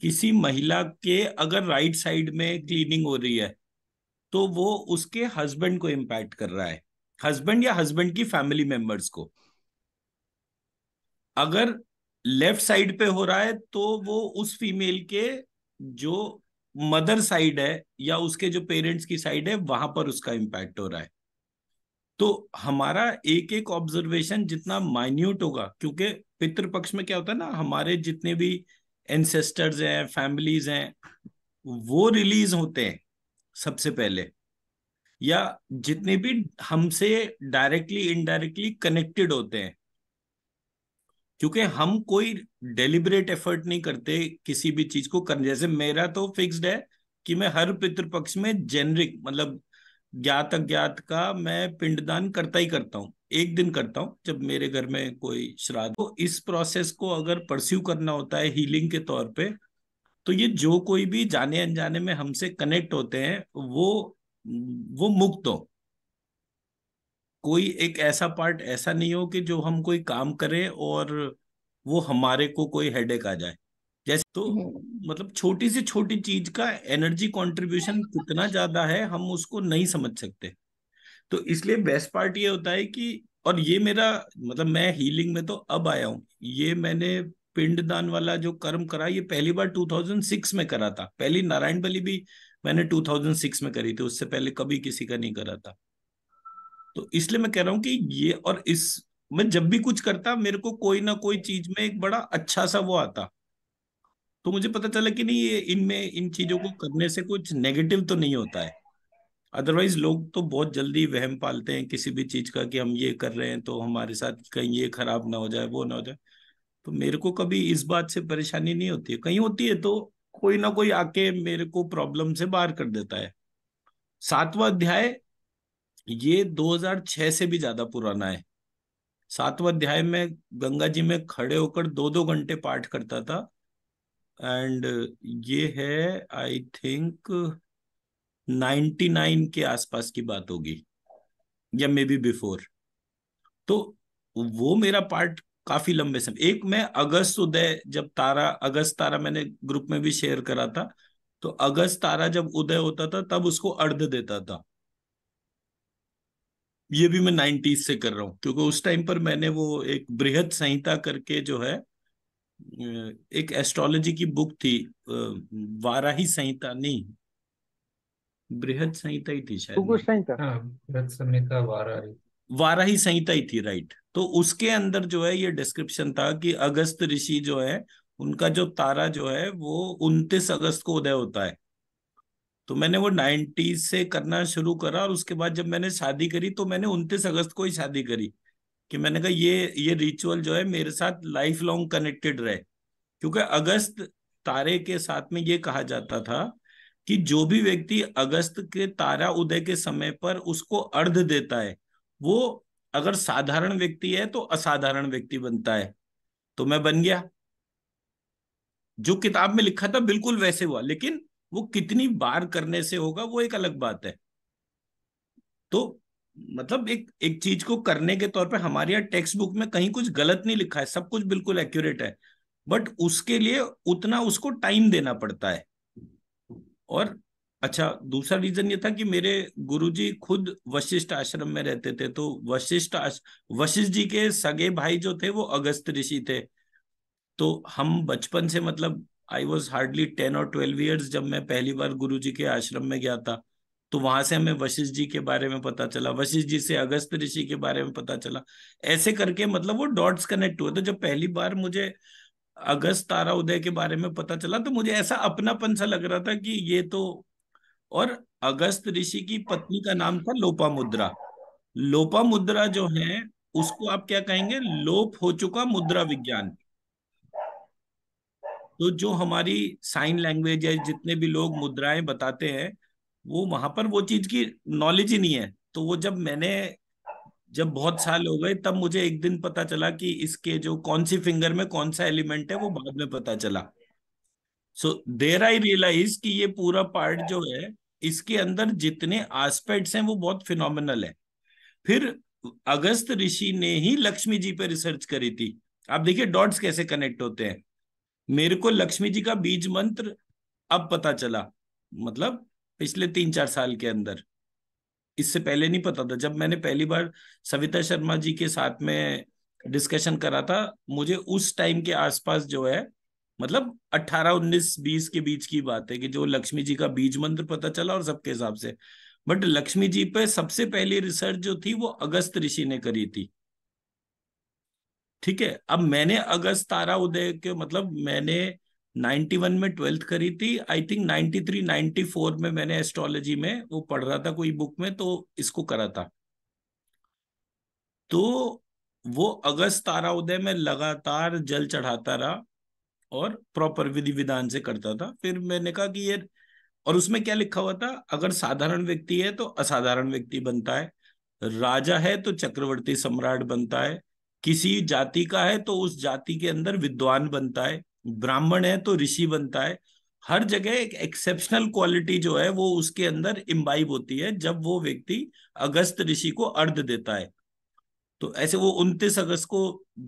किसी महिला के अगर राइट साइड में क्लीनिंग हो रही है तो वो उसके हस्बैंड को इम्पैक्ट कर रहा है हस्बैंड या हस्बैंड की फैमिली मेंबर्स को अगर लेफ्ट साइड पे हो रहा है तो वो उस फीमेल के जो मदर साइड है या उसके जो पेरेंट्स की साइड है वहां पर उसका इम्पैक्ट हो रहा है तो हमारा एक एक ऑब्जर्वेशन जितना माइन्यूट होगा क्योंकि पितृपक्ष में क्या होता है ना हमारे जितने भी एंसेस्टर्स हैं फैमिलीज हैं वो रिलीज होते हैं सबसे पहले या जितने भी हमसे डायरेक्टली इनडायरेक्टली कनेक्टेड होते हैं क्योंकि हम कोई डेलिबरेट एफर्ट नहीं करते किसी भी चीज को करने जैसे मेरा तो फिक्स्ड है कि मैं हर पितृपक्ष में जेनरिक मतलब ज्ञात अज्ञात का मैं पिंडदान करता ही करता हूं एक दिन करता हूँ जब मेरे घर में कोई श्राद्ध तो इस प्रोसेस को अगर परस्यू करना होता है हीलिंग के तौर पे तो ये जो कोई भी जाने अनजाने में हमसे कनेक्ट होते हैं वो वो मुक्त हो कोई एक ऐसा पार्ट ऐसा नहीं हो कि जो हम कोई काम करें और वो हमारे को कोई हेडेक आ जाए जैसे तो हम्म। मतलब छोटी से छोटी चीज का एनर्जी कंट्रीब्यूशन कितना ज्यादा है हम उसको नहीं समझ सकते तो इसलिए बेस्ट पार्ट ये होता है कि और ये मेरा मतलब मैं हीलिंग में तो अब आया हूँ ये मैंने पिंडदान वाला जो कर्म करा ये पहली बार 2006 में करा था पहली नारायण बली भी मैंने 2006 में करी थी उससे पहले कभी किसी का नहीं करा था तो इसलिए मैं कह रहा हूं कि ये और इस मैं जब भी कुछ करता मेरे को कोई ना कोई चीज में एक बड़ा अच्छा सा वो आता तो मुझे पता चला कि नहीं ये इनमें इन चीजों को करने से कुछ नेगेटिव तो नहीं होता है अदरवाइज लोग तो बहुत जल्दी वहम पालते हैं किसी भी चीज का कि हम ये कर रहे हैं तो हमारे साथ कहीं ये खराब ना हो जाए वो ना हो जाए तो मेरे को कभी इस बात से परेशानी नहीं होती है कहीं होती है तो कोई ना कोई आके मेरे को प्रॉब्लम से बाहर कर देता है सातवा अध्याय ये 2006 से भी ज्यादा पुराना है सातवा अध्याय में गंगा जी में खड़े होकर दो दो घंटे पाठ करता था एंड ये है आई थिंक नाइन के आसपास की बात होगी या मे बी बिफोर तो वो मेरा पार्ट काफी लंबे समय एक मैं अगस्त उदय जब तारा अगस्त तारा मैंने ग्रुप में भी शेयर करा था तो अगस्त तारा जब उदय होता था तब उसको अर्ध देता था ये भी मैं नाइन्टीज से कर रहा हूँ क्योंकि उस टाइम पर मैंने वो एक बृहद संहिता करके जो है एक एस्ट्रोलॉजी की बुक थी वाराही संहिता नहीं बृहद संहिता ही थी शायद हाँ, बृहद संहिता वाराही वाराही संहिता ही थी राइट तो उसके अंदर जो है ये डिस्क्रिप्शन था कि अगस्त ऋषि जो है उनका जो तारा जो है वो उन्तीस अगस्त को उदय होता है तो मैंने वो नाइन्टीज से करना शुरू करा और उसके बाद जब मैंने शादी करी तो मैंने उन्तीस अगस्त को ही शादी करी कि मैंने कहा ये ये रिचुअल जो है मेरे साथ लाइफ लॉन्ग कनेक्टेड रहे क्योंकि अगस्त तारे के साथ में ये कहा जाता था कि जो भी व्यक्ति अगस्त के तारा उदय के समय पर उसको अर्ध देता है वो अगर साधारण व्यक्ति है तो असाधारण व्यक्ति बनता है तो मैं बन गया जो किताब में लिखा था बिल्कुल वैसे हुआ लेकिन वो कितनी बार करने से होगा वो एक अलग बात है तो मतलब एक एक चीज को करने के तौर पे हमारे यहाँ टेक्स्ट बुक में कहीं कुछ गलत नहीं लिखा है सब कुछ बिल्कुल एक्यूरेट है बट उसके लिए उतना उसको टाइम देना पड़ता है और अच्छा दूसरा रीजन ये था कि मेरे गुरुजी खुद वशिष्ठ आश्रम में रहते थे तो वशिष्ठ वशिष्ठ जी के सगे भाई जो थे वो अगस्त ऋषि थे तो हम बचपन से मतलब आई वॉज हार्डली टेन और ट्वेल्व ईयर्स जब मैं पहली बार गुरु जी के आश्रम में गया था तो वहां से हमें वशिष्ठ जी के बारे में पता चला वशिष्ठ जी से अगस्त ऋषि के बारे में पता चला ऐसे करके मतलब वो डॉट्स कनेक्ट हुए तो जब पहली बार मुझे अगस्त तारा उदय के बारे में पता चला तो मुझे ऐसा अपनापन सा लग रहा था कि ये तो और अगस्त ऋषि की पत्नी का नाम था लोपा मुद्रा लोपा मुद्रा जो है उसको आप क्या कहेंगे लोप हो चुका मुद्रा विज्ञान तो जो हमारी साइन लैंग्वेज है जितने भी लोग मुद्राएं बताते हैं वो वहां पर वो चीज की नॉलेज ही नहीं है तो वो जब मैंने जब बहुत साल हो गए तब मुझे एक दिन पता चला कि इसके जो कौन सी फिंगर में कौन सा एलिमेंट है वो बाद में पता चला सो देर आई रियलाइज कि ये पूरा पार्ट जो है इसके अंदर जितने एस्पेक्ट्स हैं वो बहुत फिनोमिनल है फिर अगस्त ऋषि ने ही लक्ष्मी जी पे रिसर्च करी थी आप देखिए डॉट्स कैसे कनेक्ट होते हैं मेरे को लक्ष्मी जी का बीज मंत्र अब पता चला मतलब पिछले तीन चार साल के अंदर इससे पहले नहीं पता था जब मैंने पहली बार सविता शर्मा जी के साथ में डिस्कशन करा था मुझे उस टाइम के आसपास जो है मतलब 18 19 20 के बीच की बात है कि जो लक्ष्मी जी का बीज मंत्र पता चला और सबके हिसाब से बट लक्ष्मी जी पे सबसे पहली रिसर्च जो थी वो अगस्त ऋषि ने करी थी ठीक है अब मैंने अगस्त तारा उदय के मतलब मैंने 91 में ट्वेल्थ करी थी आई थिंक 93 94 में मैंने एस्ट्रोलॉजी में वो पढ़ रहा था कोई बुक में तो इसको करा था तो वो अगस्त उदय में लगातार जल चढ़ाता रहा और प्रॉपर विधि विधान से करता था फिर मैंने कहा कि ये और उसमें क्या लिखा हुआ था अगर साधारण व्यक्ति है तो असाधारण व्यक्ति बनता है राजा है तो चक्रवर्ती सम्राट बनता है किसी जाति का है तो उस जाति के अंदर विद्वान बनता है ब्राह्मण है तो ऋषि बनता है हर जगह एक एक्सेप्शनल क्वालिटी जो है वो उसके अंदर इम्बाइब होती है जब वो व्यक्ति अगस्त ऋषि को अर्ध देता है तो ऐसे वो उनतीस अगस्त को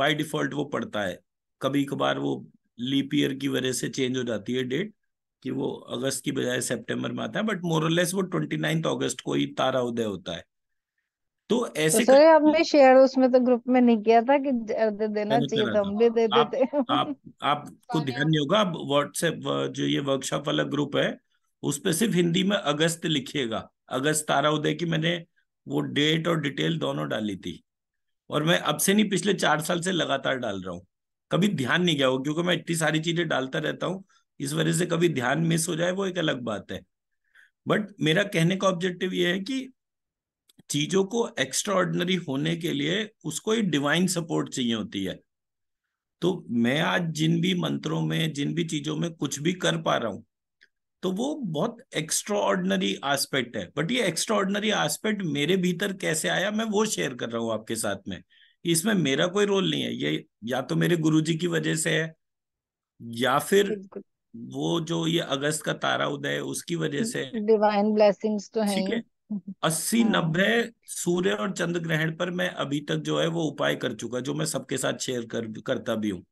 बाय डिफॉल्ट वो पड़ता है कभी कभार वो लीप ईयर की वजह से चेंज हो जाती है डेट कि वो अगस्त की बजाय सितंबर में आता है बट मोरलेस वो ट्वेंटी नाइन्थ अगस्त को ही तारा उदय होता है तो तो ऐसे कर सर आपने शेयर उसमें तो ग्रुप में नहीं किया था कि दे देना चाहिए तो हम तो भी दे आप देते आप आपको ध्यान नहीं होगा आप व्हाट्सएप जो ये वर्कशॉप वाला ग्रुप है उस पे सिर्फ हिंदी में अगस्त लिखिएगा अगस्त तारा उदय की मैंने वो डेट और डिटेल दोनों डाली थी और मैं अब से नहीं पिछले चार साल से लगातार डाल रहा हूँ कभी ध्यान नहीं गया हो क्योंकि मैं इतनी सारी चीजें डालता रहता हूँ इस वजह से कभी ध्यान मिस हो जाए वो एक अलग बात है बट मेरा कहने का ऑब्जेक्टिव ये है कि चीजों को एक्स्ट्राऑर्डनरी होने के लिए उसको ही डिवाइन सपोर्ट चाहिए होती है तो मैं आज जिन भी मंत्रों में जिन भी चीजों में कुछ भी कर पा रहा हूं तो वो बहुत एक्स्ट्राऑर्डनरी आस्पेक्ट है बट ये एक्स्ट्राऑर्डनरी आस्पेक्ट मेरे भीतर कैसे आया मैं वो शेयर कर रहा हूँ आपके साथ में इसमें मेरा कोई रोल नहीं है ये या तो मेरे गुरुजी की वजह से है या फिर वो जो ये अगस्त का तारा उदय उसकी वजह से डिवाइन ब्लेसिंग्स तो है ठीक है अस्सी हाँ। नब्बे सूर्य और चंद्र ग्रहण पर मैं अभी तक जो है वो उपाय कर चुका जो मैं सबके साथ शेयर कर करता भी हूँ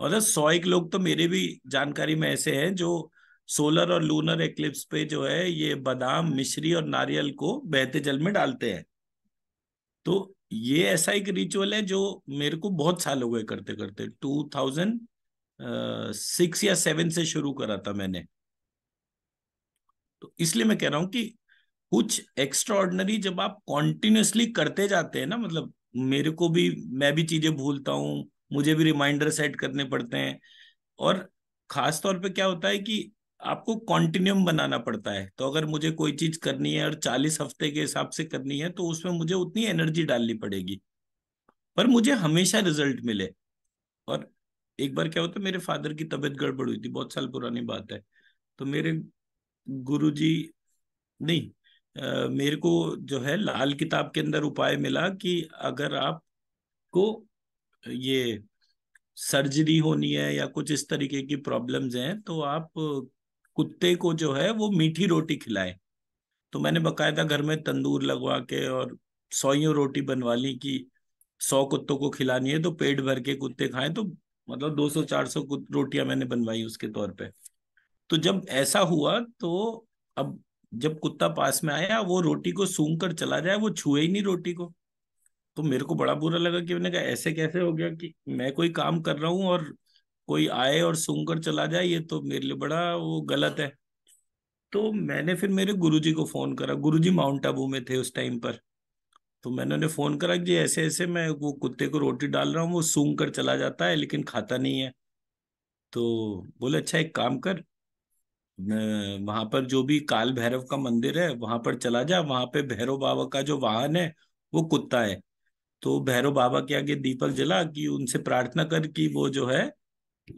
और सौ एक लोग तो मेरे भी जानकारी में ऐसे हैं जो सोलर और लूनर एक्लिप्स पे जो है ये बादाम मिश्री और नारियल को बहते जल में डालते हैं तो ये ऐसा एक रिचुअल है जो मेरे को बहुत साल हो गए करते करते टू थाउजेंड सिक्स या सेवन से शुरू करा था मैंने तो इसलिए मैं कह रहा हूं कि कुछ एक्स्ट्रॉर्डनरी जब आप कॉन्टिन्यूसली करते जाते हैं ना मतलब मेरे को भी मैं भी चीजें भूलता हूँ मुझे भी रिमाइंडर सेट करने पड़ते हैं और खास तौर पे क्या होता है कि आपको कॉन्टिन्यूम बनाना पड़ता है तो अगर मुझे कोई चीज करनी है और चालीस हफ्ते के हिसाब से करनी है तो उसमें मुझे उतनी एनर्जी डालनी पड़ेगी पर मुझे हमेशा रिजल्ट मिले और एक बार क्या होता है मेरे फादर की तबीयत गड़बड़ हुई थी बहुत साल पुरानी बात है तो मेरे गुरुजी नहीं मेरे को जो है लाल किताब के अंदर उपाय मिला कि अगर आपको ये सर्जरी होनी है या कुछ इस तरीके की प्रॉब्लम्स हैं तो आप कुत्ते को जो है वो मीठी रोटी खिलाएं तो मैंने बकायदा घर में तंदूर लगवा के और सौयों रोटी बनवा ली कि सौ कुत्तों को खिलानी है तो पेट भर के कुत्ते खाएं तो मतलब 200-400 रोटियां मैंने बनवाई उसके तौर पे तो जब ऐसा हुआ तो अब जब कुत्ता पास में आया वो रोटी को सूंघ कर चला जाए वो छुए ही नहीं रोटी को तो मेरे को बड़ा बुरा लगा कि मैंने कहा ऐसे कैसे हो गया कि मैं कोई काम कर रहा हूँ और कोई आए और सूंघ कर चला जाए ये तो मेरे लिए बड़ा वो गलत है तो मैंने फिर मेरे गुरुजी को फोन करा गुरुजी माउंट आबू में थे उस टाइम पर तो मैंने उन्हें फोन करा कि ऐसे ऐसे मैं वो कुत्ते को रोटी डाल रहा हूँ वो सूंघ कर चला जाता है लेकिन खाता नहीं है तो बोले अच्छा एक काम कर वहां पर जो भी काल भैरव का मंदिर है वहां पर चला जा वहां पे भैरव बाबा का जो वाहन है वो कुत्ता है तो भैरव बाबा के आगे दीपक जला कि उनसे प्रार्थना कर कि वो जो है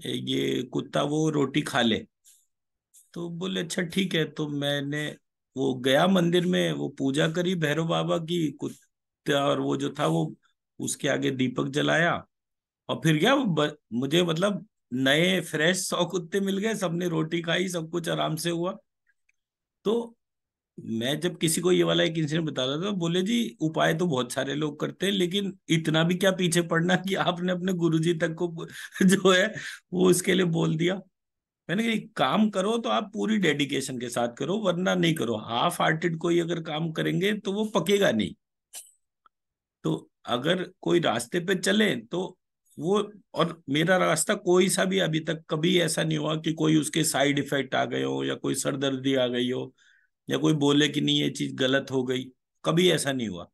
ये कुत्ता वो रोटी खा ले तो बोले अच्छा ठीक है तो मैंने वो गया मंदिर में वो पूजा करी भैरव बाबा की कुत्ता और वो जो था वो उसके आगे दीपक जलाया और फिर गया मुझे मतलब नए फ्रेश सौ कुत्ते मिल गए सबने रोटी खाई सब कुछ आराम से हुआ तो मैं जब किसी को ये वाला एक इंसिडेंट बता रहा था तो बोले जी उपाय तो बहुत सारे लोग करते हैं लेकिन इतना भी क्या पीछे पड़ना कि आपने अपने गुरुजी तक को जो है वो उसके लिए बोल दिया मैंने कहा काम करो तो आप पूरी डेडिकेशन के साथ करो वरना नहीं करो हाफ हार्टेड कोई अगर काम करेंगे तो वो पकेगा नहीं तो अगर कोई रास्ते पे चले तो वो और मेरा रास्ता कोई सा भी अभी तक कभी ऐसा नहीं हुआ कि कोई उसके साइड इफेक्ट आ गए हो या कोई सरदर्दी आ गई हो या कोई बोले कि नहीं ये चीज गलत हो गई कभी ऐसा नहीं हुआ